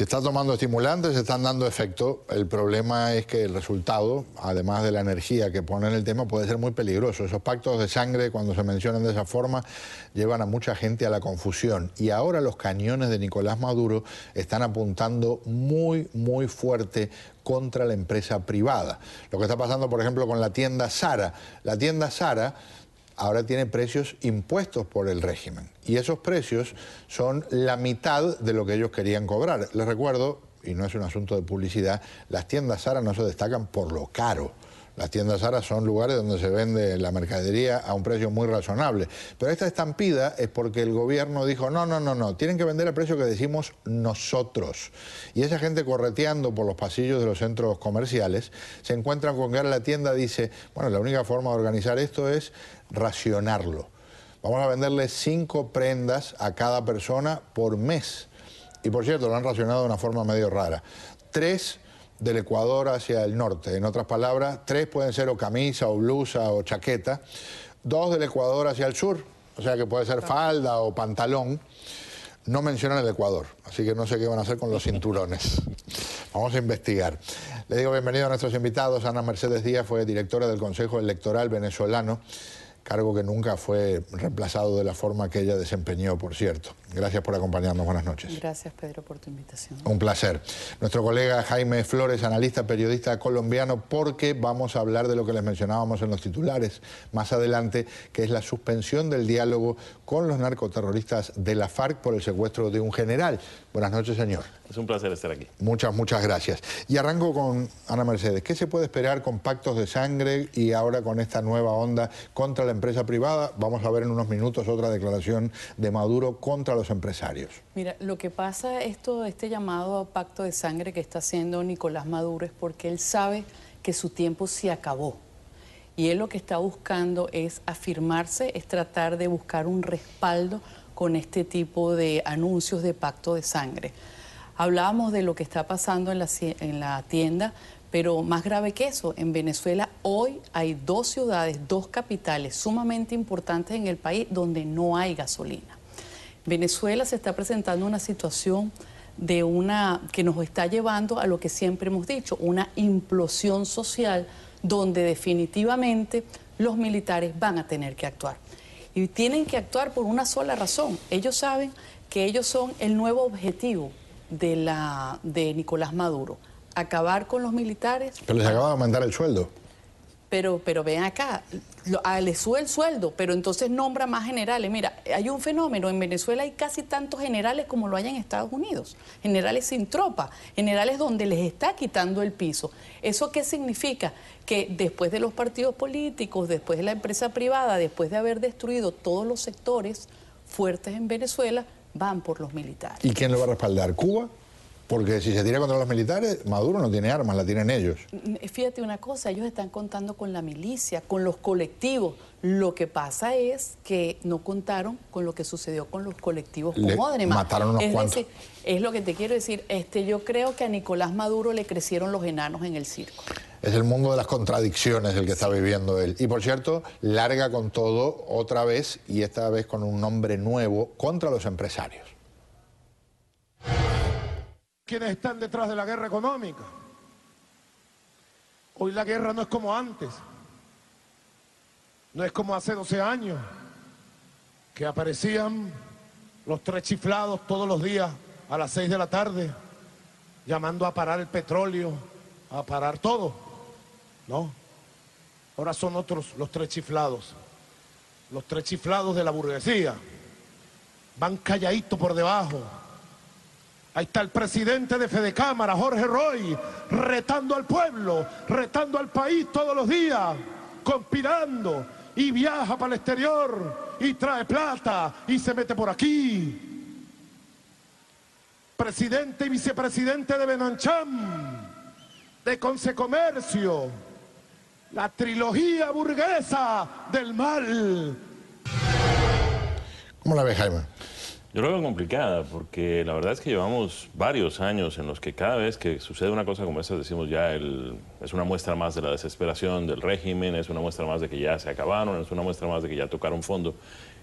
Se está tomando estimulantes, se están dando efecto. El problema es que el resultado, además de la energía que pone en el tema, puede ser muy peligroso. Esos pactos de sangre, cuando se mencionan de esa forma, llevan a mucha gente a la confusión. Y ahora los cañones de Nicolás Maduro están apuntando muy, muy fuerte contra la empresa privada. Lo que está pasando, por ejemplo, con la tienda Sara. La tienda Sara ahora tiene precios impuestos por el régimen. Y esos precios son la mitad de lo que ellos querían cobrar. Les recuerdo, y no es un asunto de publicidad, las tiendas Sara no se destacan por lo caro las tiendas Sara son lugares donde se vende la mercadería a un precio muy razonable. Pero esta estampida es porque el gobierno dijo, no, no, no, no, tienen que vender al precio que decimos nosotros. Y esa gente correteando por los pasillos de los centros comerciales, se encuentran con que ahora la tienda dice, bueno, la única forma de organizar esto es racionarlo. Vamos a venderle cinco prendas a cada persona por mes. Y por cierto, lo han racionado de una forma medio rara. Tres del Ecuador hacia el norte. En otras palabras, tres pueden ser o camisa o blusa o chaqueta, dos del Ecuador hacia el sur, o sea que puede ser falda o pantalón. No mencionan el Ecuador, así que no sé qué van a hacer con los cinturones. Vamos a investigar. Le digo bienvenido a nuestros invitados. Ana Mercedes Díaz fue directora del Consejo Electoral Venezolano cargo que nunca fue reemplazado de la forma que ella desempeñó, por cierto. Gracias por acompañarnos, buenas noches. Gracias, Pedro, por tu invitación. Un placer. Nuestro colega Jaime Flores, analista, periodista colombiano, porque vamos a hablar de lo que les mencionábamos en los titulares más adelante, que es la suspensión del diálogo con los narcoterroristas de la FARC por el secuestro de un general. Buenas noches, señor. Es un placer estar aquí. Muchas, muchas gracias. Y arranco con Ana Mercedes. ¿Qué se puede esperar con pactos de sangre y ahora con esta nueva onda contra la empresa privada? Vamos a ver en unos minutos otra declaración de Maduro contra los empresarios. Mira, lo que pasa es todo este llamado a pacto de sangre que está haciendo Nicolás Maduro es porque él sabe que su tiempo se acabó. Y él lo que está buscando es afirmarse, es tratar de buscar un respaldo con este tipo de anuncios de pacto de sangre. Hablábamos de lo que está pasando en la, tienda, pero más grave que eso, en Venezuela hoy hay dos ciudades, dos capitales sumamente importantes en el país donde no hay gasolina. Venezuela se está presentando una situación de que nos está llevando a lo que siempre hemos dicho, una implosión social donde definitivamente los militares van a tener que actuar y tienen que actuar por una sola razón. Ellos saben que ellos son el nuevo objetivo de, la, de Nicolás Maduro, acabar con los militares. Pero les acababa de mandar el sueldo. Pero, pero ven acá, Ah, le sube el sueldo, pero entonces nombra más generales. Mira, hay un fenómeno, en Venezuela hay casi tantos generales como lo hay en Estados Unidos, generales sin tropa, generales donde les está quitando el piso. ¿Eso qué significa? Que después de los partidos políticos, después de la empresa privada, después de haber destruido todos los sectores fuertes en Venezuela, van por los militares. ¿Y quién lo va a respaldar? ¿Cuba? Porque si se tira contra los militares, Maduro no tiene armas, la tienen ellos. Eh, fíjate una cosa, ellos están contando con la milicia, con los colectivos. Lo que pasa es que no contaron con lo que sucedió con los colectivos Mataron unos es cuantos. es lo que te quiero decir. Este, yo creo que a Nicolás Maduro le crecieron los enanos en el circo. Es el mundo de las contradicciones el que está viviendo él. Y por cierto, larga con todo otra vez, y esta vez con un nombre nuevo, contra los empresarios quienes están detrás de la guerra económica. Hoy la guerra no es como antes, no es como hace 12 años, que aparecían los tres chiflados todos los días a las 6 de la tarde, llamando a parar el petróleo, a parar todo. No, ahora son otros los tres chiflados, los tres chiflados de la burguesía, van calladitos por debajo Ahí está el presidente de Fedecámara, Jorge Roy, retando al pueblo, retando al país todos los días, conspirando y viaja para el exterior y trae plata y se mete por aquí. Presidente y vicepresidente de Benancham, de Conce la trilogía burguesa del mal. ¿Cómo la ve, Jaime? Yo lo veo complicada porque la verdad es que llevamos varios años en los que cada vez que sucede una cosa como esa, decimos ya es una muestra más de la desesperación del régimen, es una muestra más de que ya se acabaron, es una muestra más de que ya tocaron fondo.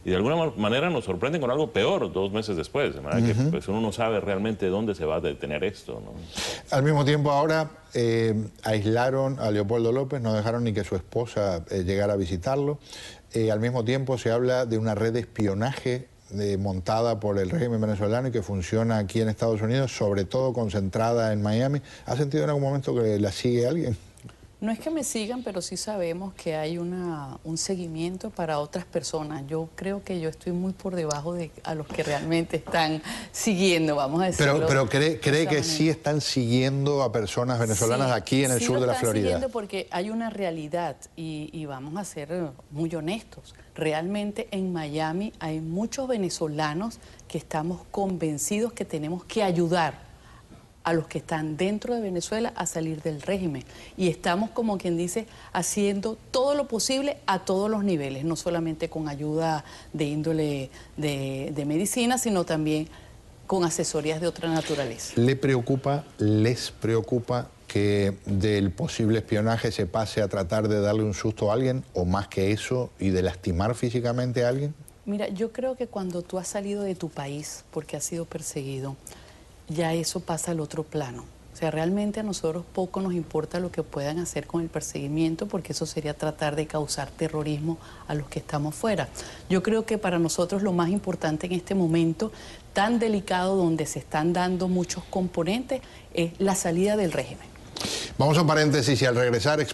Y de alguna manera nos sorprenden con algo peor dos meses después, de manera que pues, uno no sabe realmente dónde se va a detener esto. Al mismo tiempo ahora eh, aislaron a Leopoldo López, no dejaron ni que su esposa eh, llegara a visitarlo. Eh, al mismo tiempo se habla de una red de espionaje eh, montada por el régimen venezolano y que funciona aquí en Estados Unidos, sobre todo concentrada en Miami. ¿Ha sentido en algún momento que la sigue alguien? No es que me sigan, pero sí sabemos que hay un seguimiento para otras personas. Yo creo que yo estoy muy por debajo de a los que realmente están siguiendo, vamos a decirlo. Pero, pero cree, que sí están siguiendo a personas venezolanas aquí en el sur de la Florida. Sí, siguiendo porque hay una realidad y, y vamos a ser muy honestos. Realmente en Miami hay muchos venezolanos que estamos convencidos que tenemos que ayudar a los que están dentro de Venezuela a salir del régimen. Y estamos, como quien dice, haciendo todo lo posible a todos los niveles, no solamente con ayuda de índole de, medicina, sino también con asesorías de otra naturaleza. ¿Le preocupa, les preocupa que del posible espionaje se pase a tratar de darle un susto a alguien o más que eso y de lastimar físicamente a alguien? Mira, yo creo que cuando tú has salido de tu país porque has sido perseguido, ya eso pasa al otro plano. O sea, realmente a nosotros poco nos importa lo que puedan hacer con el perseguimiento, porque eso sería tratar de causar terrorismo a los que estamos fuera. Yo creo que para nosotros lo más importante en este momento tan delicado donde se están dando muchos componentes es la salida del régimen. Vamos a paréntesis y al regresar...